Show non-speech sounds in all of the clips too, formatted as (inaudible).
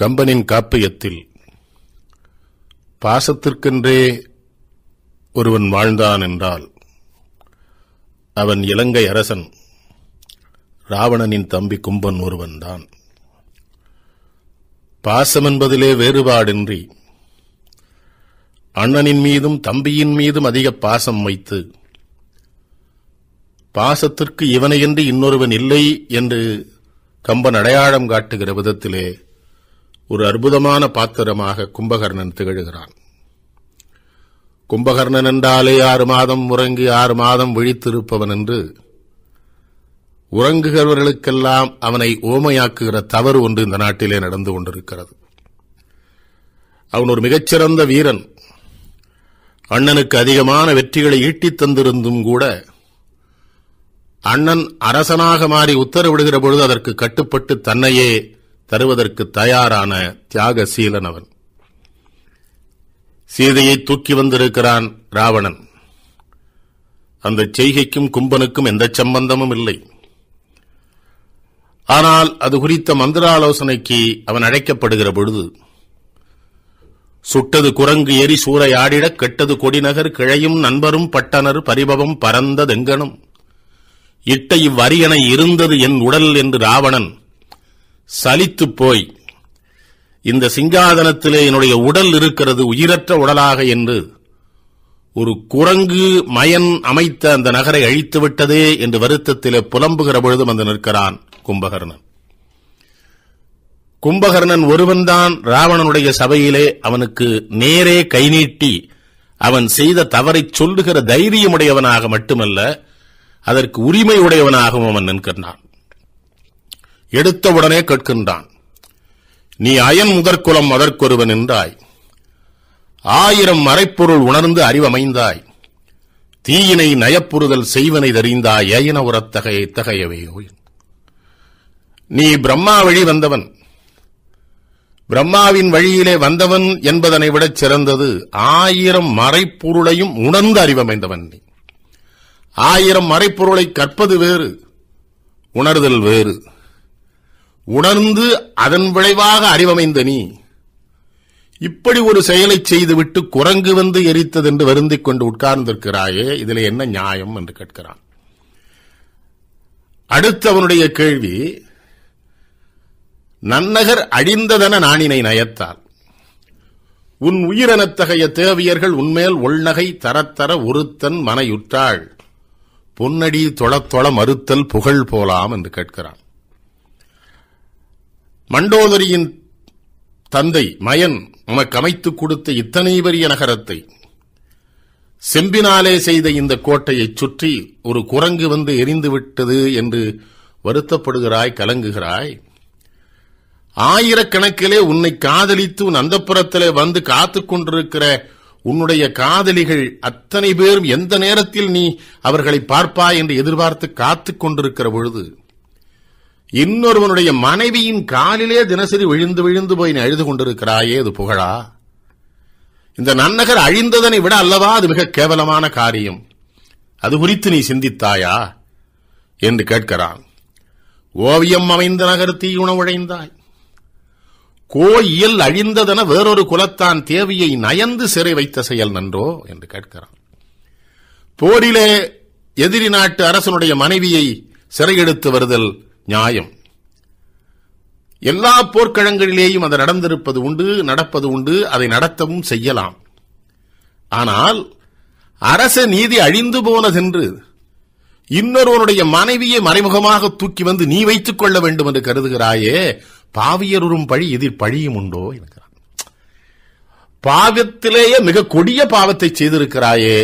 கம்பனின் காப்பியத்தில் பாசத்திற்கென்றே ஒருவன் வாழ்ந்தான் என்றால் அவன் இலங்கை அரசன் ராவணனின் தம்பி கும்பன் ஒருவன்தான் பாசம் என்பதிலே வேறுபாடின்றி அண்ணனின் மீதும் தம்பியின் மீதும் அதிக பாசம் வைத்து பாசத்திற்கு இவனையின்றி இன்னொருவன் இல்லை என்று கம்பன் அடையாளம் காட்டுகிற விதத்திலே ஒரு அற்புதமான பாத்திரமாக கும்பகர்ணன் திகழ்கிறான் கும்பகர்ணன் என்றாலே ஆறு மாதம் உறங்கி ஆறு மாதம் விழித்திருப்பவன் என்று உறங்குகிறவர்களுக்கெல்லாம் அவனை ஓமையாக்குகிற தவறு ஒன்று இந்த நாட்டிலே நடந்து கொண்டிருக்கிறது அவன் ஒரு மிகச்சிறந்த வீரன் அண்ணனுக்கு அதிகமான வெற்றிகளை ஈட்டித் தந்திருந்தும் கூட அண்ணன் அரசனாக மாறி உத்தரவிடுகிற பொழுது அதற்கு கட்டுப்பட்டு தன்னையே தருவதற்கு தயாரான தியாகசீலன் அவன் சீதையை தூக்கி வந்திருக்கிறான் ராவணன் அந்த செய்கைக்கும் கும்பனுக்கும் எந்த சம்பந்தமும் இல்லை ஆனால் அது குறித்த மந்திராலோசனைக்கு அவன் அழைக்கப்படுகிற பொழுது சுட்டது குரங்கு ஏறி சூறையாடிட கெட்டது கொடிநகர் கிழையும் நண்பரும் பட்டனர் பரிபவம் பரந்ததெங்கனும் இட்ட இவ்வரியணை இருந்தது என் உடல் என்று ராவணன் சலித்து போய் இந்த சிங்காதனத்திலே என்னுடைய உடல் இருக்கிறது உயிரற்ற உடலாக என்று ஒரு குரங்கு மயன் அமைத்த அந்த நகரை அழித்து விட்டதே என்று வருத்தத்திலே புலம்புகிற பொழுதும் வந்து நிற்கிறான் கும்பகர்ணன் கும்பகர்ணன் ஒருவன்தான் ராவணனுடைய சபையிலே அவனுக்கு நேரே கை நீட்டி அவன் செய்த தவறை சொல்லுகிற தைரியமுடையவனாக மட்டுமல்ல அதற்கு உரிமை உடையவனாகவும் அவன் நிற்கிறான் எடுத்தவுடனே கேட்கின்றான் நீ அயன் முதற்குலம் அதற்கொருவன் என்றாய் ஆயிரம் மறைப்பொருள் உணர்ந்து அறிவமைந்தாய் தீயினை நயப்புறுதல் செய்வனை தெரிந்தாய் ஏயன உரத்தகைய இத்தகையவையோ நீ பிரம்மா வழி வந்தவன் பிரம்மாவின் வழியிலே வந்தவன் என்பதனை விடச் சிறந்தது ஆயிரம் மறைப்பொருளையும் உணர்ந்து அறிவமைந்தவன் நீ ஆயிரம் மறைப்பொருளை கற்பது வேறு உணர்தல் வேறு உணர்ந்து அதன் விளைவாக அறிவமைந்த நீ இப்படி ஒரு செயலை செய்துவிட்டு குரங்கு வந்து எரித்தது என்று வருந்திக் கொண்டு உட்கார்ந்திருக்கிறாயே இதில் என்ன நியாயம் என்று கேட்கிறான் அடுத்து அவனுடைய கேள்வி நன்னகர் அழிந்ததென நாணினை நயத்தால் உன் உயிரனத்தகைய தேவியர்கள் உன்மேல் உள்நகை தரத்தர ஒருத்தன் மனையுற்றாள் பொன்னடி தொளத்தொள மறுத்தல் புகழ் போலாம் என்று கேட்கிறான் மண்டோதரியின் தந்தை மயன் உனக்கு அமைத்துக் கொடுத்த இத்தனை பெரிய நகரத்தை செம்பினாலே செய்த இந்த கோட்டையைச் சுற்றி ஒரு குரங்கு வந்து எரிந்துவிட்டது என்று வருத்தப்படுகிறாய் கலங்குகிறாய் ஆயிரக்கணக்கிலே உன்னை காதலித்து உன் அந்தப்புறத்திலே வந்து காத்துக் கொண்டிருக்கிற உன்னுடைய காதலிகள் அத்தனை பேரும் எந்த நேரத்தில் நீ அவர்களை பார்ப்பாய் என்று எதிர்பார்த்து காத்து கொண்டிருக்கிற பொழுது இன்னொருவனுடைய மனைவியின் காலிலே தினசரி விழுந்து விழுந்து போய் நீ அழுது கொண்டிருக்கிறாயே அது புகழா இந்த நன்னகர் அழிந்ததனை விட அல்லவா அது மிக கேவலமான காரியம் அது குறித்து நீ சிந்தித்தாயா என்று கேட்கிறான் ஓவியம் அமைந்த நகர் உணவுழைந்தாய் கோயில் அழிந்ததென வேறொரு குலத்தான் தேவியை நயந்து சிறை வைத்த செயல் நன்றோ என்று கேட்கிறான் போரிலே எதிரி நாட்டு அரசனுடைய மனைவியை சிறையெடுத்து வருதல் நியாயம் எல்லா போர்க்களங்களிலேயும் அது நடந்திருப்பது உண்டு நடப்பது உண்டு அதை நடத்தவும் செய்யலாம் ஆனால் அரச நீதி அழிந்து போனதென்று இன்னொருவனுடைய மனைவியை மறைமுகமாக தூக்கி வந்து நீ வைத்துக் கொள்ள வேண்டும் என்று கருதுகிறாயே பாவியருறும் பழி எதிர் பழியும் உண்டோ என்கிறான் பாவத்திலேயே மிக கொடிய பாவத்தை செய்திருக்கிறாயே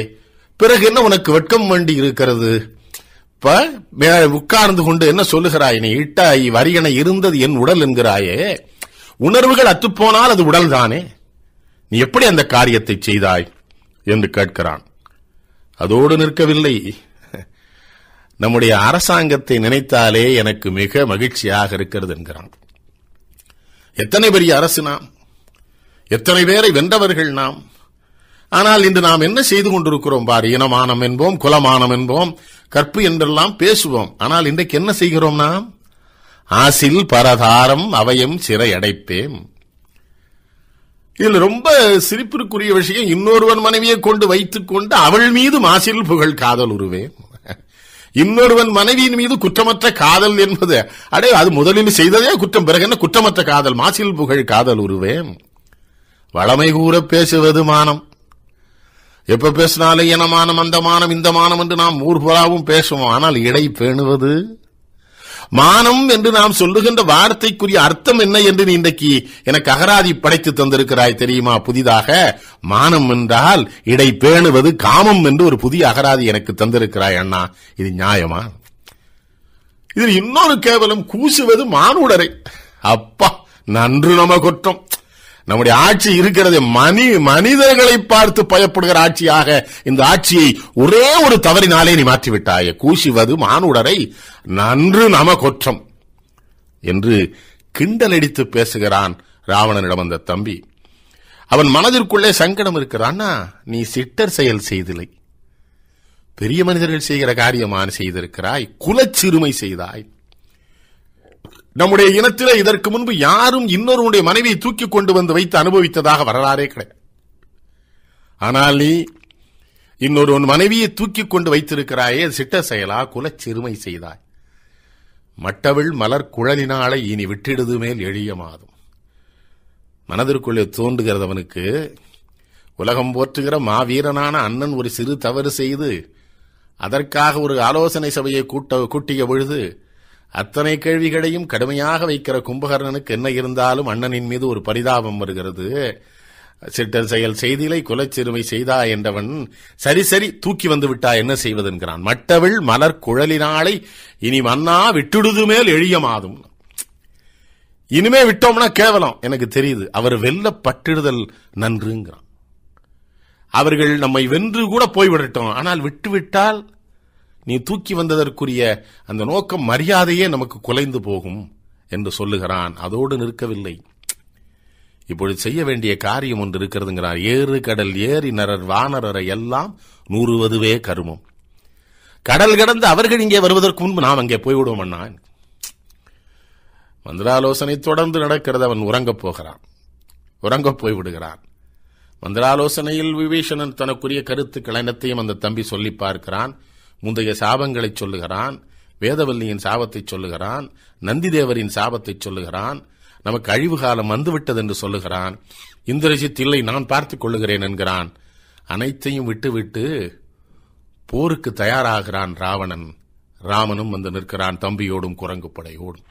பிறகு என்ன உனக்கு வெட்கம் வேண்டி இருக்கிறது இப்ப உட்கார்ந்து கொண்டு என்ன சொல்லுகிறாய் நீ இட்டாய் வரியன இருந்தது என் உடல் என்கிறாயே உணர்வுகள் அத்துப்போனால் அது உடல் தானே நீ எப்படி அந்த காரியத்தை செய்தாய் என்று கேட்கிறான் அதோடு நிற்கவில்லை நம்முடைய அரசாங்கத்தை நினைத்தாலே எனக்கு மிக மகிழ்ச்சியாக இருக்கிறது என்கிறான் எத்தனை பெரிய அரசு நாம் எத்தனை பேரை வென்றவர்கள் நாம் ஆனால் இன்று நாம் என்ன செய்து கொண்டிருக்கிறோம் பார் இனமானம் என்போம் குலமானம் என்போம் கற்பு என்றெல்லாம் பேசுவோம் ஆனால் இன்றைக்கு என்ன செய்கிறோம் நாம் ஆசில் பரதாரம் அவயம் சிறை அடைப்பேம் இதில் ரொம்ப சிரிப்பிற்குரிய விஷயம் இன்னொருவன் மனைவியை கொண்டு வைத்துக் கொண்டு அவள் மீது மாசில் புகழ் காதல் உருவேன் இன்னொருவன் மனைவியின் மீது குற்றமற்ற காதல் என்பது அடே அது முதலில் செய்ததே குற்றம் பிறகு என்ன குற்றமற்ற காதல் மாசில் புகழ் காதல் உருவேன் வளமை கூற பேசுவது மானம் எப்ப பேசினாலே இனமானம் அந்த மானம் இந்த மானம் என்று நாம் ஊர்புறாவும் பேசுவோம் ஆனால் இடை பேணுவது மானம் என்று நாம் சொல்லுகின்ற வார்த்தைக்குரிய அர்த்தம் என்ன என்று நீ இன்றைக்கு எனக்கு அகராதி படைத்து தந்திருக்கிறாய் தெரியுமா புதிதாக மானம் என்றால் இடை பேணுவது காமம் என்று ஒரு புதிய அகராதி எனக்கு தந்திருக்கிறாய் அண்ணா இது நியாயமா இது இன்னொரு கேவலம் கூசுவது மானுடரை அப்பா நன்று நம கொற்றம் நம்முடைய ஆட்சி இருக்கிறது மனி மனிதர்களை பார்த்து பயப்படுகிற ஆட்சியாக இந்த ஆட்சியை ஒரே ஒரு தவறினாலே நீ மாற்றிவிட்டாய கூசிவது மானுடரை நன்று நம கொற்றம் என்று கிண்டலடித்து பேசுகிறான் ராவணனிடம் அந்த தம்பி அவன் மனதிற்குள்ளே சங்கடம் இருக்கிறான்னா நீ சிட்டர் செயல் செய்தில்லை பெரிய மனிதர்கள் செய்கிற காரியமான செய்திருக்கிறாய் குலச்சிறுமை செய்தாய் நம்முடைய இனத்திலே இதற்கு முன்பு யாரும் இன்னொருவனுடைய மனைவியை தூக்கி கொண்டு வந்து வைத்து அனுபவித்ததாக வரலாறே கிடையாது ஆனால் நீ இன்னொரு உன் மனைவியை தூக்கி கொண்டு வைத்திருக்கிறாயே சிட்ட செயலா குலச்சிறுமை செய்தாய் மட்டவள் மலர் குழலினாலே இனி விட்டிடுது மேல் எளியமாதும் மனதிற்குள்ளே தோன்றுகிறதவனுக்கு உலகம் போற்றுகிற மாவீரனான அண்ணன் ஒரு சிறு தவறு செய்து அதற்காக ஒரு ஆலோசனை சபையை கூட்ட கூட்டிய பொழுது அத்தனை கேள்விகளையும் கடுமையாக வைக்கிற கும்பகர்ணனுக்கு என்ன இருந்தாலும் அண்ணனின் மீது ஒரு பரிதாபம் வருகிறது சிட்டர் செயல் செய்திலை குலச்சிறுமை செய்தா என்றவன் சரி சரி தூக்கி வந்து விட்டா என்ன செய்வது என்கிறான் மட்டவிள் மலர் குழலினாளை இனி மன்னா விட்டுடுது மேல் எழியமாதும் இனிமே விட்டோம்னா கேவலம் எனக்கு தெரியுது அவர் வெல்ல பட்டிடுதல் நன்றுங்கிறான் அவர்கள் நம்மை வென்று கூட போய்விடட்டும் ஆனால் விட்டுவிட்டால் நீ தூக்கி வந்ததற்குரிய அந்த நோக்கம் மரியாதையே நமக்கு குலைந்து போகும் என்று சொல்லுகிறான் அதோடு நிற்கவில்லை இப்பொழுது செய்ய வேண்டிய காரியம் ஒன்று இருக்கிறதுங்கிறார் ஏறு கடல் ஏறி நரர் வானரரை எல்லாம் நூறுவதுவே கருமம் கடல் கடந்து அவர்கள் இங்கே வருவதற்கு முன்பு நாம் அங்கே போய்விடுவோம் அண்ணா மந்திராலோசனை தொடர்ந்து நடக்கிறது அவன் உறங்கப் போகிறான் உறங்கப் போய்விடுகிறான் மந்திராலோசனையில் விபீஷணன் தனக்குரிய கருத்துக்கள் அனைத்தையும் அந்த தம்பி சொல்லி பார்க்கிறான் முந்தைய சாபங்களை சொல்லுகிறான் வேதவல்லியின் சாபத்தை சொல்லுகிறான் நந்திதேவரின் சாபத்தை சொல்லுகிறான் நமக்கு அழிவு காலம் வந்துவிட்டது என்று சொல்லுகிறான் இந்திரஜித் இல்லை நான் பார்த்துக் கொள்ளுகிறேன் என்கிறான் அனைத்தையும் விட்டுவிட்டு போருக்கு தயாராகிறான் ராவணன் ராமனும் வந்து நிற்கிறான் தம்பியோடும் குரங்கு படையோடும்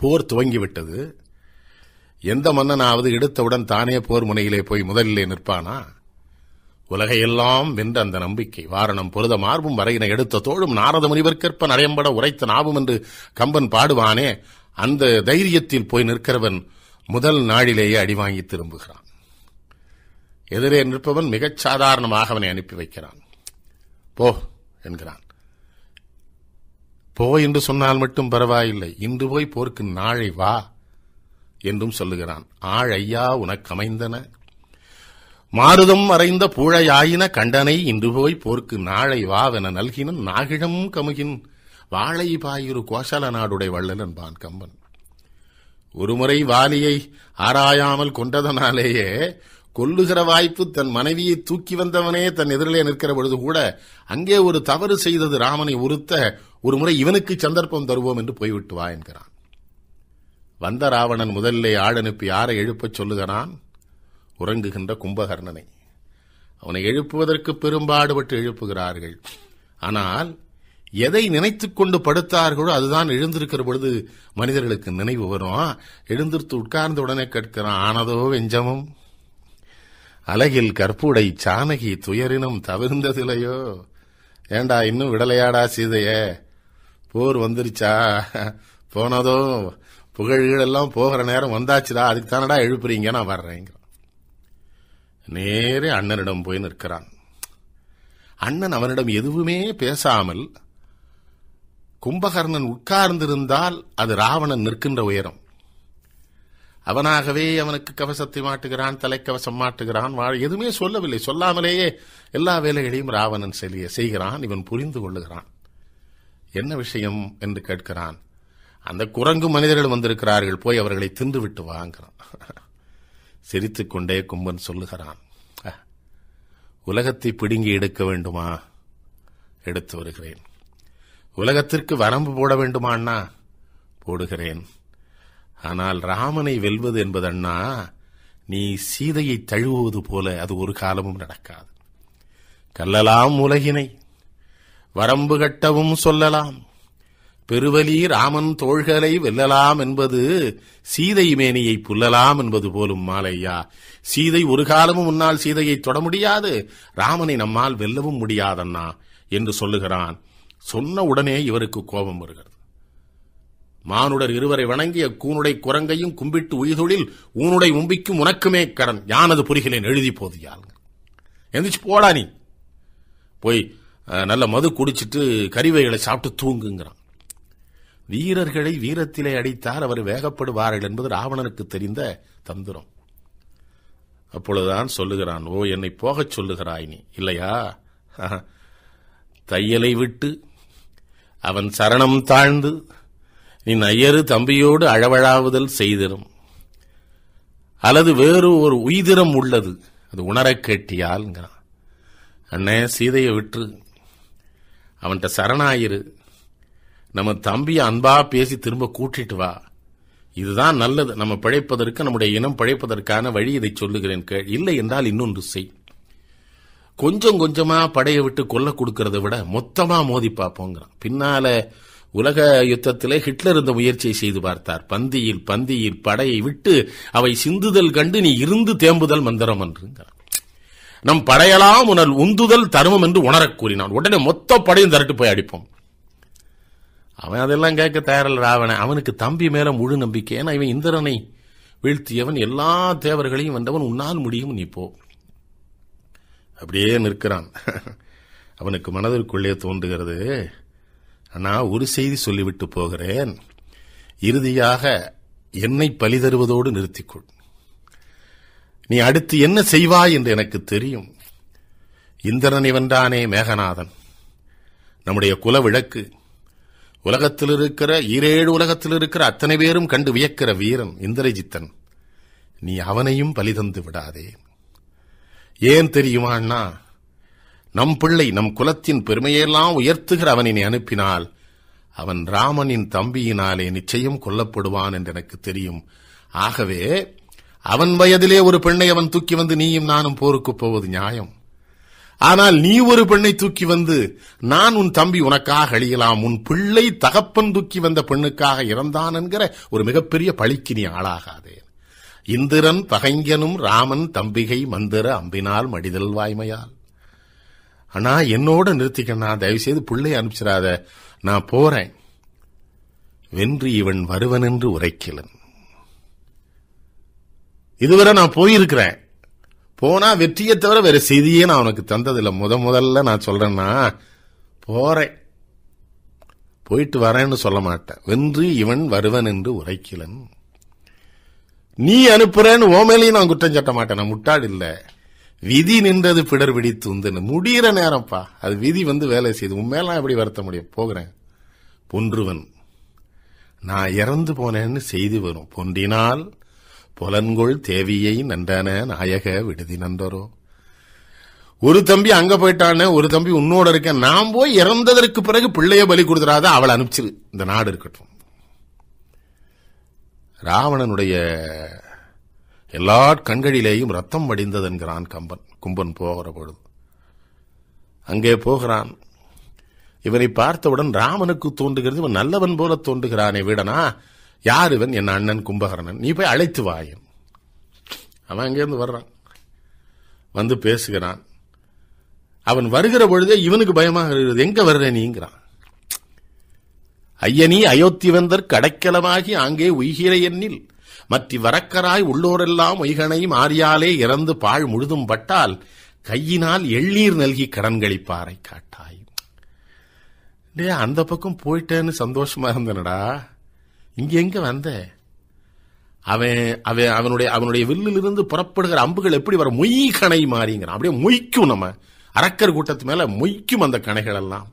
போர் துவங்கிவிட்டது எந்த மன்னனாவது எடுத்தவுடன் தானே போர் முனையிலே போய் முதலிலே நிற்பானா உலகையெல்லாம் வென்ற அந்த நம்பிக்கை வாரணம் பொருத மார்பும் வரையின எடுத்த தோழும் நாரத முனிவர் கற்ப நடையம்பட உரைத்த நாவும் என்று கம்பன் பாடுவானே அந்த தைரியத்தில் போய் நிற்கிறவன் முதல் நாளிலேயே அடிவாங்கி திரும்புகிறான் எதிரே நிற்பவன் மிகச் சாதாரணமாக அவனை அனுப்பி வைக்கிறான் போ என்கிறான் போ என்று சொன்னால் மட்டும் பரவாயில்லை இன்று போய் போருக்கு நாளை வா என்றும் சொல்லுகிறான் ஆழ் ஐயா உனக்கு அமைந்தன மாருதம் மறைந்த பூழையாயின கண்டனை இன்று போய் போர்க்கு நாளை வாவென நல்கின நாகிடம் கமுகின் வாழை பாயிரு கோஷல நாடுடை வள்ளலன்பான் கம்பன் ஒருமுறை வாலியை ஆராயாமல் கொண்டதனாலேயே கொல்லுகிற வாய்ப்பு தன் மனைவியை தூக்கி வந்தவனே தன் எதிரிலே நிற்கிற பொழுது கூட அங்கே ஒரு தவறு செய்தது ராமனை உறுத்த ஒரு முறை இவனுக்கு சந்தர்ப்பம் தருவோம் என்று போய்விட்டு வா என்கிறான் வந்த ராவணன் முதல்லே ஆடனுப்பி யாரை எழுப்பச் சொல்லுகிறான் உறங்குகின்ற கும்பகர்ணனை அவனை எழுப்புவதற்கு பெரும்பாடுபட்டு எழுப்புகிறார்கள் ஆனால் எதை நினைத்துக் கொண்டு படுத்தார்களோ அதுதான் எழுந்திருக்கிற பொழுது மனிதர்களுக்கு நினைவு வரும் எழுந்திருத்து உட்கார்ந்த உடனே கேட்கிறான் ஆனதோ வெஞ்சமும் அழகில் கற்புடை சானகி துயரினும் தவிர்ந்ததில்லையோ ஏண்டா இன்னும் விடலையாடா சீதைய போர் வந்துருச்சா போனதோ புகழ்கள் எல்லாம் போகிற நேரம் வந்தாச்சுடா அதுக்கு தானடா எழுப்புறீங்க நான் வர்றேங்க நேரே அண்ணனிடம் போய் நிற்கிறான் அண்ணன் அவனிடம் எதுவுமே பேசாமல் கும்பகர்ணன் உட்கார்ந்திருந்தால் அது ராவணன் நிற்கின்ற உயரம் அவனாகவே அவனுக்கு கவசத்தை மாட்டுகிறான் தலைக்கவசம் மாட்டுகிறான் வாழ் எதுவுமே சொல்லவில்லை சொல்லாமலேயே எல்லா வேலைகளையும் ராவணன் செல்லிய செய்கிறான் இவன் புரிந்து கொள்ளுகிறான் என்ன விஷயம் என்று கேட்கிறான் அந்த குரங்கு மனிதர்கள் வந்திருக்கிறார்கள் போய் அவர்களை தின்றுவிட்டு வாங்குறான் சிரித்துக்கொண்டே கும்பன் சொல்லுகிறான் உலகத்தை பிடுங்கி எடுக்க வேண்டுமா எடுத்து வருகிறேன் உலகத்திற்கு வரம்பு போட வேண்டுமா அண்ணா போடுகிறேன் ஆனால் ராமனை வெல்வது என்பது அண்ணா நீ சீதையை தழுவுவது போல அது ஒரு காலமும் நடக்காது கல்லலாம் உலகினை வரம்பு கட்டவும் சொல்லலாம் பெருவலி ராமன் தோள்களை வெல்லலாம் என்பது சீதை மேனியை புல்லலாம் என்பது போலும் மாலையா சீதை ஒரு காலமும் உன்னால் சீதையை தொட முடியாது ராமனை நம்மால் வெல்லவும் முடியாதண்ணா என்று சொல்லுகிறான் சொன்ன உடனே இவருக்கு கோபம் வருகிறது மானுடர் இருவரை வணங்கிய கூனுடை குரங்கையும் கும்பிட்டு உயிர்தொழில் ஊனுடை உம்பிக்கும் உனக்குமே கடன் யானது புரிகிலேன் எழுதி போதியாள் எந்திரிச்சு போடா நீ போய் நல்ல மது குடிச்சிட்டு கறிவைகளை சாப்பிட்டு தூங்குங்கிறான் வீரர்களை வீரத்திலே அடித்தால் அவர் வேகப்படுவார்கள் என்பது ராவணனுக்கு தெரிந்த தந்திரம் அப்பொழுதுதான் சொல்லுகிறான் ஓ என்னை போகச் சொல்லுகிறாய் நீ இல்லையா தையலை விட்டு அவன் சரணம் தாழ்ந்து நீ ஐயரு தம்பியோடு அழவழாவுதல் செய்திடும் அல்லது வேறு ஒரு உயிதிரம் உள்ளது அது உணரக் கேட்டியால் அண்ணே சீதையை விட்டு அவன்கிட்ட சரணாயிரு நம்ம தம்பியை அன்பா பேசி திரும்ப கூட்டிட்டு வா இதுதான் நல்லது நம்ம பிழைப்பதற்கு நம்முடைய இனம் பிழைப்பதற்கான வழி இதை சொல்லுகிறேன் கேள் இல்லை என்றால் இன்னொன்று செய் கொஞ்சம் கொஞ்சமா படையை விட்டு கொல்ல கொடுக்கறத விட மொத்தமா மோதி பார்ப்போங்கிறான் பின்னால உலக யுத்தத்திலே ஹிட்லர் இந்த முயற்சியை செய்து பார்த்தார் பந்தியில் பந்தியில் படையை விட்டு அவை சிந்துதல் கண்டு நீ இருந்து தேம்புதல் மந்திரம் என்றுங்கிறான் நம் படையலாம் உணல் உந்துதல் தருமம் என்று உணரக் கூறினான் உடனே மொத்த படையும் திரட்டு போய் அடிப்போம் அவன் அதெல்லாம் கேட்க தயாரில் ராவணன் அவனுக்கு தம்பி மேல முழு நம்பிக்கை ஏன்னா இவன் இந்திரனை வீழ்த்தியவன் எல்லா தேவர்களையும் வந்தவன் உன்னால் முடியும் நீ போ அப்படியே நிற்கிறான் அவனுக்கு மனதிற்குள்ளே தோன்றுகிறது ஆனால் ஒரு செய்தி சொல்லிவிட்டு போகிறேன் இறுதியாக என்னை பலி தருவதோடு நிறுத்திக்கொள் நீ அடுத்து என்ன செய்வாய் என்று எனக்கு தெரியும் இந்திரன் இவன்தானே மேகநாதன் நம்முடைய குல விளக்கு உலகத்தில் இருக்கிற ஈரேழு உலகத்தில் இருக்கிற அத்தனை பேரும் கண்டு வியக்கிற வீரன் இந்திரஜித்தன் நீ அவனையும் பலிதந்து விடாதே ஏன் தெரியுமாண்ணா நம் பிள்ளை நம் குலத்தின் பெருமையெல்லாம் உயர்த்துகிற அவனினை அனுப்பினால் அவன் ராமனின் தம்பியினாலே நிச்சயம் கொல்லப்படுவான் என்று எனக்கு தெரியும் ஆகவே அவன் வயதிலே ஒரு பெண்ணை அவன் தூக்கி வந்து நீயும் நானும் போருக்குப் போவது நியாயம் ஆனால் நீ ஒரு பெண்ணை தூக்கி வந்து நான் உன் தம்பி உனக்காக அழியலாம் உன் பிள்ளை தகப்பன் தூக்கி வந்த பெண்ணுக்காக இறந்தான் என்கிற ஒரு மிகப்பெரிய பழிக்கு நீ ஆளாகாதே இந்திரன் பகைஞனும் ராமன் தம்பிகை மந்திர அம்பினால் மடிதல் வாய்மையால் ஆனா என்னோட நிறுத்திக்கண்ணா செய்து பிள்ளை அனுப்பிச்சிடாத நான் போறேன் வென்று இவன் வருவன் என்று உரைக்கலன் இதுவரை நான் போயிருக்கிறேன் போனா வெற்றியை தவிர வேற செய்தியே நான் உனக்கு தந்ததில்லை முத முதல்ல நான் சொல்றேன்னா போறேன் போயிட்டு வரேன்னு சொல்ல மாட்டேன் வென்று இவன் வருவன் என்று உரைக்கிலன் நீ அனுப்புறேன்னு ஓமேலையும் நான் குற்றம் சட்ட மாட்டேன் நான் முட்டாடு இல்லை விதி நின்றது பிடர் விடித்து உந்துன்னு முடிகிற நேரம்ப்பா அது விதி வந்து வேலை செய்து உண்மையெல்லாம் எப்படி வருத்த முடியும் போகிறேன் பொன்றுவன் நான் இறந்து போனேன்னு செய்தி வரும் பொன்றினால் புலன்கொள் தேவியை நன்றான நாயக விடுதி நன்றரோ ஒரு தம்பி அங்க போயிட்டானே ஒரு தம்பி உன்னோட இருக்க நாம் போய் இறந்ததற்கு பிறகு பிள்ளைய பலி கொடுத்துறாத அவளை அனுப்பிச்சிரு இந்த நாடு இருக்கட்டும் ராவணனுடைய எல்லா கண்களிலேயும் ரத்தம் வடிந்தது என்கிறான் கம்பன் கும்பன் போகிற பொழுது அங்கே போகிறான் இவனை பார்த்தவுடன் ராமனுக்கு தோன்றுகிறது இவன் நல்லவன் போல தோன்றுகிறானே வீடனா யார் இவன் என் அண்ணன் கும்பகரணன் நீ போய் அழைத்து வாயன் அவன் அங்கேருந்து வர்றான் வந்து பேசுகிறான் அவன் வருகிற பொழுதே இவனுக்கு பயமாக இருக்கிறது எங்க வர்ற நீங்கிறான் ஐயனி அயோத்திவந்தர் கடைக்கலமாகி அங்கே உய்கிற எண்ணில் மற்ற வரக்கராய் உள்ளோரெல்லாம் ஒய்கனை மாறியாலே இறந்து பாழ் முழுதும் பட்டால் கையினால் எள்ளீர் நல்கி கடன்களிப்பாரை காட்டாய் டே அந்த பக்கம் போயிட்டேன்னு சந்தோஷமா இருந்தனடா இங்கே எங்கே வந்த அவன் அவன் அவனுடைய அவனுடைய வில்லிலிருந்து புறப்படுகிற அம்புகள் எப்படி வர மொய் கணை மாறிங்கிறான் அப்படியே மொய்க்கும் நம்ம அரக்கர் கூட்டத்து மேலே மொய்க்கும் அந்த கணைகள் எல்லாம்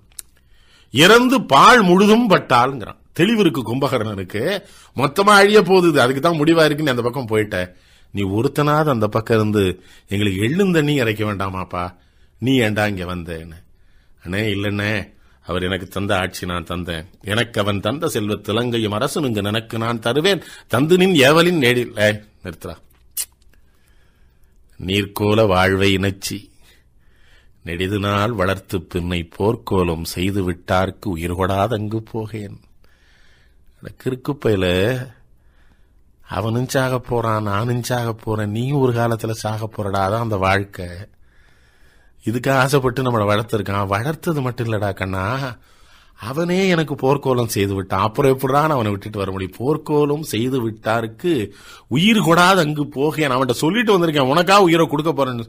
இறந்து பால் முழுதும் பட்டாளுங்கிறான் தெளிவு இருக்கு கும்பகர்ணனுக்கு மொத்தமாக அழிய போகுது அதுக்கு தான் முடிவா இருக்குன்னு அந்த பக்கம் போயிட்ட நீ ஒருத்தனாவது அந்த பக்கம் இருந்து எங்களுக்கு எள்ளும் தண்ணி இறைக்க வேண்டாமாப்பா நீ ஏண்டா இங்கே வந்தேன்னு அண்ணே இல்லைண்ணே அவர் எனக்கு தந்த ஆட்சி நான் தந்தேன் எனக்கு அவன் தந்த செல்வ திலங்கையும் இங்கு எனக்கு நான் தருவேன் தந்து நின் ஏவலின் நேடில் நிறுத்தா நீர்கோல வாழ்வை இணைச்சி நாள் வளர்த்து பின்னை போர்க்கோலம் செய்து விட்டார்க்கு அங்கு போகேன் கிறுக்குப்பையில அவனும் சாக போறான் நானும் சாக போறேன் நீ ஒரு காலத்துல சாக போறடா அதான் அந்த வாழ்க்கை இதுக்காக ஆசைப்பட்டு நம்மளை வளர்த்துருக்கான் வளர்த்தது மட்டும் இல்லடா கண்ணா அவனே எனக்கு போர்க்கோலம் செய்து விட்டான் அப்புறம் எப்படிதான் அவனை விட்டுட்டு வர முடியும் போர்க்கோலம் செய்து விட்டாருக்கு உயிர் கூடாது அங்கு போக நான் அவன்கிட்ட சொல்லிட்டு வந்திருக்கேன் உனக்கா உயிரை கொடுக்க போறேன்னு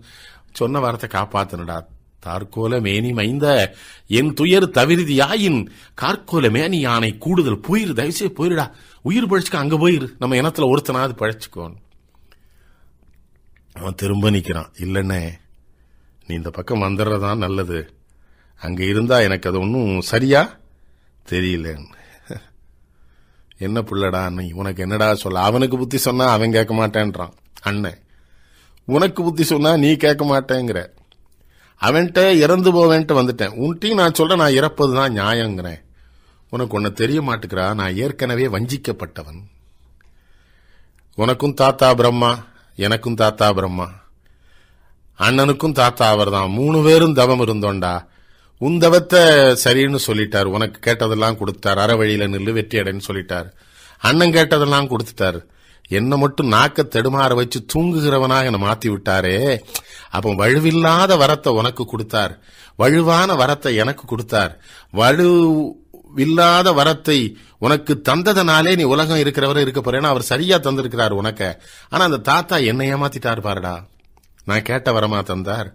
சொன்ன வாரத்தை காப்பாத்தனடா தார்கோல மேனி மைந்த என் துயர் தவிர்தி யாயின் கார்கோல மேனி யானை கூடுதல் போயிரு தயவுசே போயிருடா உயிர் பழிச்சுக்க அங்க போயிரு நம்ம இனத்துல ஒருத்தனாவது பழைச்சுக்கோன்னு அவன் திரும்ப நிக்கிறான் இல்லைன்னே நீ இந்த பக்கம் வந்துடுறதான் நல்லது அங்கே இருந்தால் எனக்கு அது ஒன்றும் சரியா தெரியல (laughs) என்ன பிள்ளடா அண்ணன் உனக்கு என்னடா சொல்ல அவனுக்கு புத்தி சொன்னால் அவன் கேட்க மாட்டேன்றான் அண்ணன் உனக்கு புத்தி சொன்னால் நீ கேட்க மாட்டேங்கிற அவன்கிட்ட இறந்து போவேன்ட்டு வந்துட்டேன் உன்ட்டையும் நான் சொல்ல நான் இறப்பது தான் நியாயங்கிறேன் உனக்கு ஒன்று தெரிய மாட்டுக்கிறா நான் ஏற்கனவே வஞ்சிக்கப்பட்டவன் உனக்கும் தாத்தா பிரம்மா எனக்கும் தாத்தா பிரம்மா அண்ணனுக்கும் தாத்தா அவர் தான் மூணு பேரும் தவம் இருந்தோண்டா உன் தவத்தை சரின்னு சொல்லிட்டார் உனக்கு கேட்டதெல்லாம் கொடுத்தார் அற வழியில நில்லு வெற்றி அடைன்னு சொல்லிட்டார் அண்ணன் கேட்டதெல்லாம் கொடுத்துட்டார் என்னை மட்டும் நாக்க தடுமாற வச்சு தூங்குகிறவனாக என்னை மாத்தி விட்டாரே அப்போ வலுவில்லாத வரத்தை உனக்கு கொடுத்தார் வலுவான வரத்தை எனக்கு கொடுத்தார் வலு இல்லாத வரத்தை உனக்கு தந்ததனாலே நீ உலகம் இருக்கிறவரை இருக்க போறேன்னு அவர் சரியா தந்திருக்கிறார் உனக்கு ஆனா அந்த தாத்தா என்னை ஏமாத்திட்டார் பாருடா நான் கேட்ட வரமா தந்தார்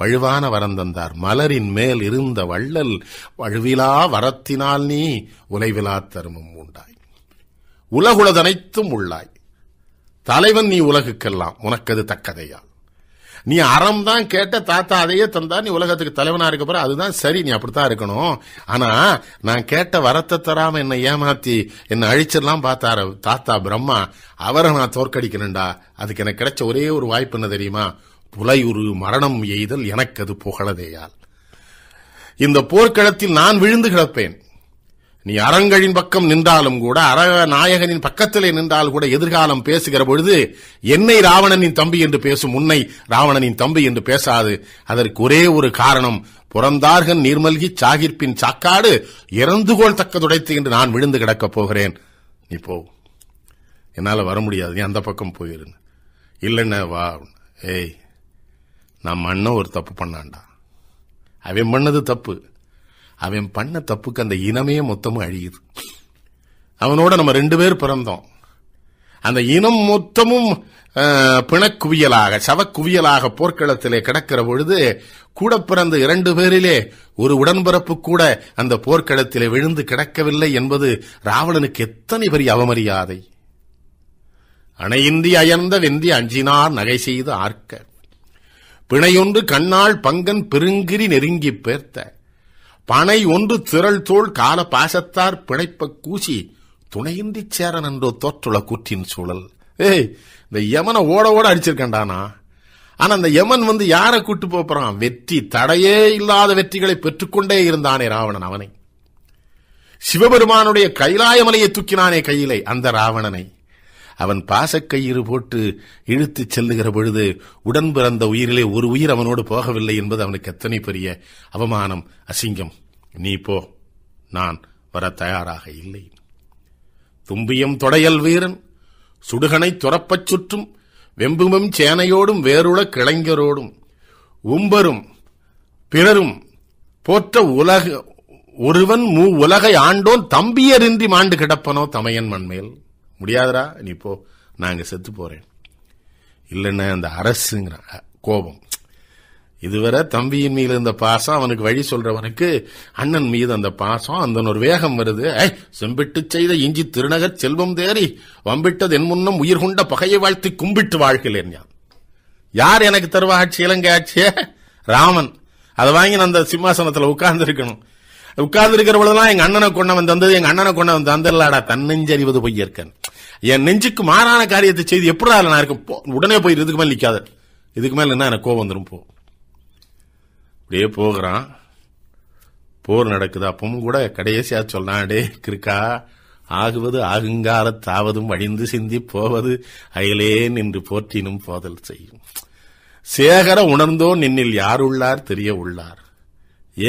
வழுவான வரம் தந்தார் மலரின் மேல் இருந்த வள்ளல் வழுவிலா வரத்தினால் நீ உலைவிலா தருமம் உண்டாய் உலகுலதனைத்தும் உள்ளாய் தலைவன் நீ உலகுக்கெல்லாம் உனக்கது தக்கதையால் நீ அறம் தான் கேட்ட தாத்தா அதையே தந்தா நீ உலகத்துக்கு தலைவனா இருக்க போற அதுதான் சரி நீ அப்படித்தான் இருக்கணும் ஆனா நான் கேட்ட வரத்தை தராம என்னை ஏமாத்தி என்னை அழிச்சிடலாம் பார்த்தார தாத்தா பிரம்மா அவரை நான் தோற்கடிக்கணும்டா அதுக்கு எனக்கு கிடைச்ச ஒரே ஒரு வாய்ப்பு என்ன தெரியுமா புலையுரு மரணம் எய்தல் எனக்கு அது புகழதேயால் இந்த போர்க்களத்தில் நான் விழுந்து கிடப்பேன் நீ அறங்களின் பக்கம் நின்றாலும் கூட அரக நாயகனின் பக்கத்திலே நின்றால் கூட எதிர்காலம் பேசுகிற பொழுது என்னை ராவணனின் தம்பி என்று பேசும் உன்னை ராவணனின் தம்பி என்று பேசாது அதற்கு ஒரே ஒரு காரணம் புறந்தார்கள் நீர்மல்கி சாகிர்ப்பின் சாக்காடு இறந்துகோள் துடைத்து என்று நான் விழுந்து கிடக்கப் போகிறேன் நீ போ என்னால் வர முடியாது நீ அந்த பக்கம் போயிருன்னு இல்லைண்ண வா ஏய் நான் அண்ணன் ஒரு தப்பு பண்ணான்டா அவன் பண்ணது தப்பு அவன் பண்ண தப்புக்கு அந்த இனமே மொத்தமும் அழியுது அவனோட நம்ம ரெண்டு பேர் பிறந்தோம் அந்த இனம் மொத்தமும் பிணக்குவியலாக சவக்குவியலாக போர்க்களத்திலே கிடக்கிற பொழுது கூட பிறந்த இரண்டு பேரிலே ஒரு உடன்பிறப்பு கூட அந்த போர்க்களத்திலே விழுந்து கிடக்கவில்லை என்பது ராவணனுக்கு எத்தனை பெரிய அவமரியாதை அணையின்றி அயர்ந்த வெந்தி அஞ்சினார் நகை செய்து ஆர்க்க பிணையொன்று கண்ணால் பங்கன் பெருங்கிரி நெருங்கி பேர்த்த பனை ஒன்று திரள் தோல் கால பாசத்தார் பிணைப்ப கூசி துணையின்றி சேரன் என்றோ தோற்றுள்ள கூற்றின் சூழல் ஏய் இந்த யமனை ஓட ஓட அடிச்சிருக்கண்டானா ஆனா அந்த யமன் வந்து யாரை கூட்டு போறான் வெற்றி தடையே இல்லாத வெற்றிகளை பெற்றுக்கொண்டே இருந்தானே ராவணன் அவனை சிவபெருமானுடைய கைலாயமலையை தூக்கினானே கையிலே அந்த ராவணனை அவன் பாசக்கயிறு போட்டு இழுத்துச் செல்லுகிற பொழுது உடன் பிறந்த உயிரிலே ஒரு உயிர் அவனோடு போகவில்லை என்பது அவனுக்கு எத்தனை பெரிய அவமானம் அசிங்கம் நீ போ நான் வர தயாராக இல்லை தும்பியம் தொடையல் வீரன் சுடுகனை துறப்பச் சுற்றும் வெம்புமும் சேனையோடும் வேறுள கிளைஞரோடும் உம்பரும் பிறரும் போற்ற உலக ஒருவன் மூ உலகை ஆண்டோன் தம்பியரின்றி மாண்டு கிடப்பனோ தமையன் மண்மேல் முடியாதரா நீ போ நாங்கள் செத்து போகிறேன் இல்லைன்னா அந்த அரசுங்கிறான் கோபம் இதுவரை தம்பியின் மீது இருந்த பாசம் அவனுக்கு வழி சொல்றவனுக்கு அண்ணன் மீது அந்த பாசம் அந்த ஒரு வேகம் வருது ஐ செம்பிட்டு செய்த இஞ்சி திருநகர் செல்வம் தேறி வம்பிட்டது என் முன்னும் உயிர் கொண்ட பகையை வாழ்த்தி கும்பிட்டு வாழ்கிறேன் யார் எனக்கு தருவா ஆட்சி இலங்கை ஆட்சியே ராமன் அதை வாங்கி நான் அந்த சிம்மாசனத்தில் உட்கார்ந்துருக்கணும் இருக்கிறவளதான் எங்க அண்ணனை கொண்டவன் தந்தது எங்க அண்ணனை கொண்டவன் தந்தல்லாடா தன்னெஞ்சறிவது பொய்யற்கன் என் நெஞ்சுக்கு மாறான காரியத்தை செய்து எப்படா நான் இருக்கும் உடனே போய் இதுக்கு மேலே நிற்காது இதுக்கு மேலே என்ன எனக்கு கோபம் வந்துடும் போ அப்படியே போகிறான் போர் நடக்குது அப்பவும் கூட கடைசியாக சொன்னான் டே கிருக்கா ஆகுவது தாவதும் அழிந்து சிந்தி போவது அயலேன் என்று போற்றினும் போதல் செய்யும் சேகர உணர்ந்தோ நின்னில் யார் உள்ளார் தெரிய உள்ளார்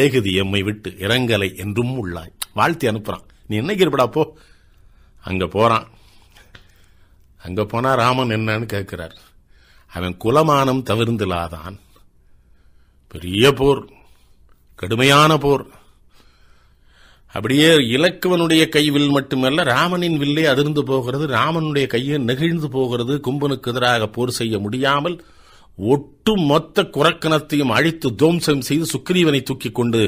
ஏகுதி எம்மை விட்டு இறங்கலை என்றும் உள்ளாய் வாழ்த்தி அனுப்புறான் நீ என்னைக்கு இருப்படா போ அங்க போறான் அங்கே போனால் ராமன் என்னன்னு கேட்கிறார் அவன் குலமானம் தவிர்ந்துலாதான் பெரிய போர் கடுமையான போர் அப்படியே இலக்குவனுடைய கைவில் மட்டுமல்ல ராமனின் வில்லே அதிர்ந்து போகிறது ராமனுடைய கையை நெகிழ்ந்து போகிறது கும்பனுக்கு எதிராக போர் செய்ய முடியாமல் ஒட்டு மொத்த குரக்கணத்தையும் அழித்து தோம்சம் செய்து சுக்ரீவனை தூக்கி கொண்டு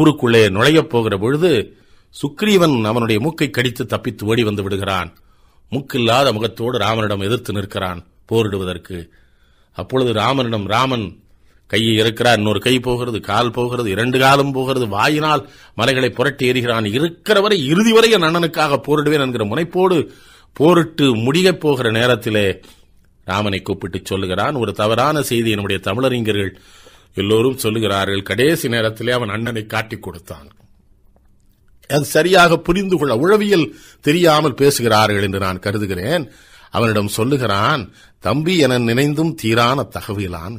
ஊருக்குள்ளே நுழையப் போகிற பொழுது சுக்ரீவன் அவனுடைய மூக்கை கடித்து தப்பித்து ஓடி வந்து விடுகிறான் முக்கில்லாத முகத்தோடு ராமனிடம் எதிர்த்து நிற்கிறான் போரிடுவதற்கு அப்பொழுது ராமனிடம் ராமன் கையை இருக்கிறார் இன்னொரு கை போகிறது கால் போகிறது இரண்டு காலம் போகிறது வாயினால் மலைகளை புரட்டி எறிகிறான் இருக்கிற வரை இறுதி வரை என் அண்ணனுக்காக போரிடுவேன் என்கிற முனைப்போடு போரிட்டு முடியப் போகிற நேரத்திலே ராமனை கூப்பிட்டு சொல்லுகிறான் ஒரு தவறான செய்தி என்னுடைய தமிழறிஞர்கள் எல்லோரும் சொல்லுகிறார்கள் கடைசி நேரத்திலே அவன் அண்ணனை காட்டிக் கொடுத்தான் அது சரியாக புரிந்து கொள்ள உளவியல் தெரியாமல் பேசுகிறார்கள் என்று நான் கருதுகிறேன் அவனிடம் சொல்லுகிறான் தம்பி என நினைந்தும் தீரான தகவலான்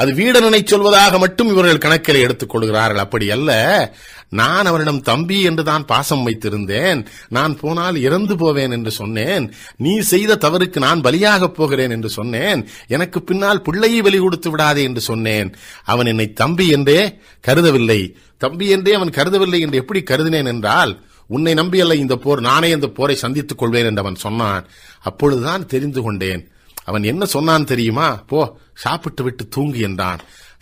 அது வீடனனை சொல்வதாக மட்டும் இவர்கள் கணக்கில் எடுத்துக் கொள்கிறார்கள் அப்படி அல்ல நான் அவனிடம் தம்பி என்று தான் பாசம் வைத்திருந்தேன் நான் போனால் இறந்து போவேன் என்று சொன்னேன் நீ செய்த தவறுக்கு நான் பலியாக போகிறேன் என்று சொன்னேன் எனக்கு பின்னால் பிள்ளையை பலி கொடுத்து விடாதே என்று சொன்னேன் அவன் என்னை தம்பி என்றே கருதவில்லை தம்பி என்றே அவன் கருதவில்லை என்று எப்படி கருதினேன் என்றால் உன்னை நம்பியல்ல இந்த போர் நானே இந்த போரை சந்தித்துக் கொள்வேன் என்று அவன் சொன்னான் அப்பொழுதுதான் தெரிந்து கொண்டேன் அவன் என்ன சொன்னான் தெரியுமா போ சாப்பிட்டு விட்டு தூங்கு என்றான்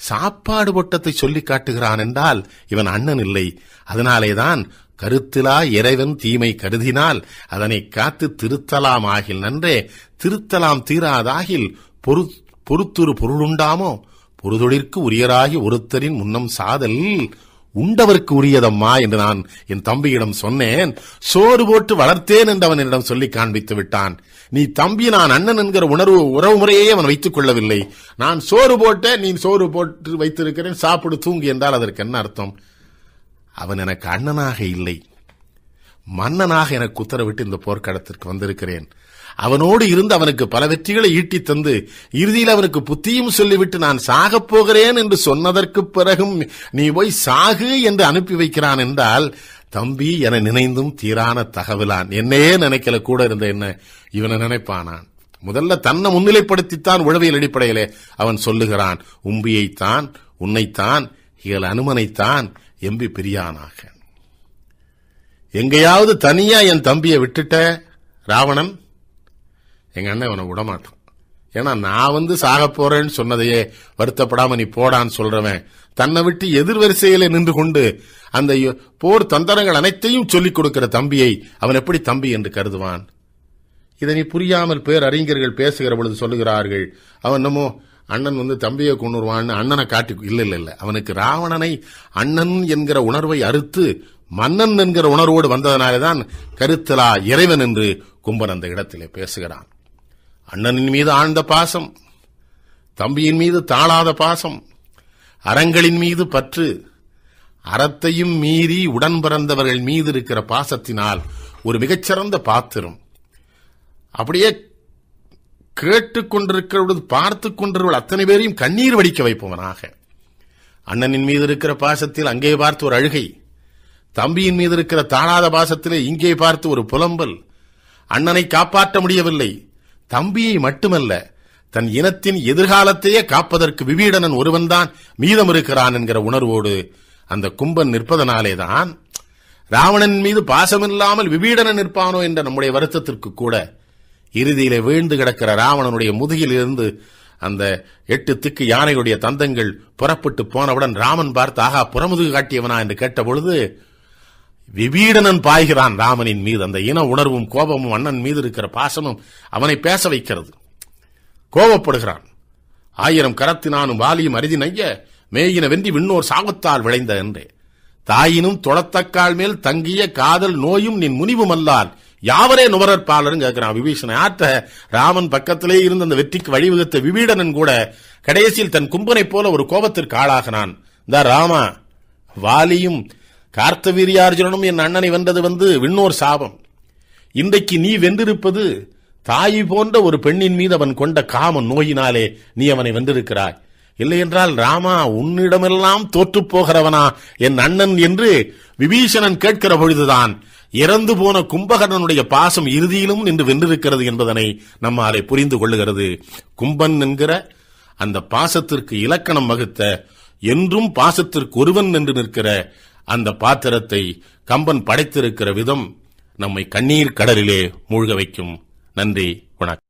சாப்பாடு பொட்டத்தை சொல்லி காட்டுகிறான் என்றால் இவன் அண்ணன் இல்லை அதனாலேதான் கருத்திலா இறைவன் தீமை கருதினால் அதனை காத்து திருத்தலாம் ஆகில் நன்றே திருத்தலாம் தீராதாகில் பொறு பொறுத்தொரு பொருளுண்டாமோ பொருதொழிற்கு உரியராகி ஒருத்தரின் முன்னம் சாதல் உண்டவருக்கு உரியதம்மா என்று நான் என் தம்பியிடம் சொன்னேன் சோறு போட்டு வளர்த்தேன் என்று அவன் என்னிடம் சொல்லி காண்பித்து விட்டான் நீ தம்பி நான் அண்ணன் என்கிற உணர்வு உறவு முறையே அவன் வைத்துக் கொள்ளவில்லை நான் சோறு போட்ட நீ சோறு போட்டு வைத்திருக்கிறேன் சாப்பிடு தூங்கு என்றால் அதற்கு என்ன அர்த்தம் அவன் எனக்கு அண்ணனாக இல்லை மன்னனாக எனக்கு உத்தரவிட்டு இந்த போர்க்களத்திற்கு வந்திருக்கிறேன் அவனோடு இருந்து அவனுக்கு பல வெற்றிகளை ஈட்டி தந்து இறுதியில் அவனுக்கு புத்தியும் சொல்லிவிட்டு நான் சாகப் போகிறேன் என்று சொன்னதற்கு பிறகும் நீ போய் சாகு என்று அனுப்பி வைக்கிறான் என்றால் தம்பி என நினைந்தும் தீரான தகவலான் என்னையே நினைக்கல கூட இருந்த என்ன இவனை நினைப்பானான் முதல்ல தன்னை முன்னிலைப்படுத்தித்தான் உழவியல் அடிப்படையிலே அவன் சொல்லுகிறான் உம்பியைத்தான் உன்னைத்தான் இகல் அனுமனைத்தான் எம்பி பிரியானாக எங்கேயாவது தனியா என் தம்பியை விட்டுட்ட ராவணன் எங்க அண்ணன் இவனை விடமாட்டான் ஏன்னா நான் வந்து சாக போறேன்னு சொன்னதையே வருத்தப்படாம நீ போடான்னு சொல்றவன் தன்னை விட்டு எதிர்வரிசையில நின்று கொண்டு அந்த போர் தந்திரங்கள் அனைத்தையும் சொல்லிக் கொடுக்கிற தம்பியை அவன் எப்படி தம்பி என்று கருதுவான் இதனை புரியாமல் பேர் அறிஞர்கள் பேசுகிற பொழுது சொல்லுகிறார்கள் அவன் என்னமோ அண்ணன் வந்து தம்பியை கொண்டுருவான்னு அண்ணனை காட்டி இல்லை இல்ல இல்ல அவனுக்கு ராவணனை அண்ணன் என்கிற உணர்வை அறுத்து மன்னன் என்கிற உணர்வோடு வந்ததனாலேதான் கருத்தலா இறைவன் என்று கும்பன் அந்த இடத்திலே பேசுகிறான் அண்ணனின் மீது ஆழ்ந்த பாசம் தம்பியின் மீது தாளாத பாசம் அறங்களின் மீது பற்று அறத்தையும் மீறி உடன் பிறந்தவர்கள் மீது இருக்கிற பாசத்தினால் ஒரு மிகச்சிறந்த பாத்திரம் அப்படியே கேட்டுக்கொண்டிருக்கிறவர்கள் பார்த்து கொண்டிருக்க அத்தனை பேரையும் கண்ணீர் வடிக்க வைப்பவனாக அண்ணனின் மீது இருக்கிற பாசத்தில் அங்கே பார்த்து ஒரு அழுகை தம்பியின் மீது இருக்கிற தானாத பாசத்திலே இங்கே பார்த்து ஒரு புலம்பல் அண்ணனை காப்பாற்ற முடியவில்லை தம்பியை மட்டுமல்ல தன் இனத்தின் எதிர்காலத்தையே காப்பதற்கு விவீடனன் ஒருவன்தான் மீதம் இருக்கிறான் என்கிற உணர்வோடு அந்த கும்பன் நிற்பதனாலேதான் ராவணன் மீது பாசமில்லாமல் விவீடனன் நிற்பானோ என்ற நம்முடைய வருத்தத்திற்கு கூட இறுதியிலே வீழ்ந்து கிடக்கிற ராவணனுடைய முதுகில் இருந்து அந்த எட்டு திக்கு யானையுடைய தந்தங்கள் புறப்பட்டு போனவுடன் ராமன் பார்த்து ஆகா புறமுதுகு காட்டியவனா என்று கேட்டபொழுது விபீடனன் பாய்கிறான் ராமனின் மீது அந்த இன உணர்வும் கோபமும் அண்ணன் மீது இருக்கிற பாசமும் அவனை பேச வைக்கிறது கோபப்படுகிறான் ஆயிரம் கரத்தினானும் வாலியும் அரிதி நைய மேயின வென்றி விண்ணோர் சாபத்தால் விளைந்த என்றே தாயினும் தொடத்தக்கால் மேல் தங்கிய காதல் நோயும் நின் முனிவும் அல்லால் யாவரே நுவரற்பாளரும் கேட்கிறான் விபீஷனை ஆற்ற ராமன் பக்கத்திலே இருந்த அந்த வெற்றிக்கு வழிவகுத்த விபீடனன் கூட கடைசியில் தன் கும்பனைப் போல ஒரு கோபத்திற்கு ஆளாகினான் இந்த ராமா வாலியும் கார்த்த வீரியார்ஜுனனும் என் அண்ணனை வென்றது வந்து விண்ணோர் சாபம் இன்றைக்கு நீ வென்றிருப்பது தாய் போன்ற ஒரு பெண்ணின் மீது அவன் கொண்ட காம நோயினாலே நீ அவனை வென்றிருக்கிறாய் இல்லையென்றால் ராமா உன்னிடமெல்லாம் தோற்று போகிறவனா என் அண்ணன் என்று விபீஷணன் கேட்கிற பொழுதுதான் இறந்து போன கும்பகர்ணனுடைய பாசம் இறுதியிலும் நின்று வென்றிருக்கிறது என்பதனை நம்மாலே புரிந்து கொள்ளுகிறது கும்பன் என்கிற அந்த பாசத்திற்கு இலக்கணம் வகுத்த என்றும் பாசத்திற்கு ஒருவன் நின்று நிற்கிற அந்த பாத்திரத்தை கம்பன் படைத்திருக்கிற விதம் நம்மை கண்ணீர் கடலிலே மூழ்க வைக்கும் நன்றி வணக்கம்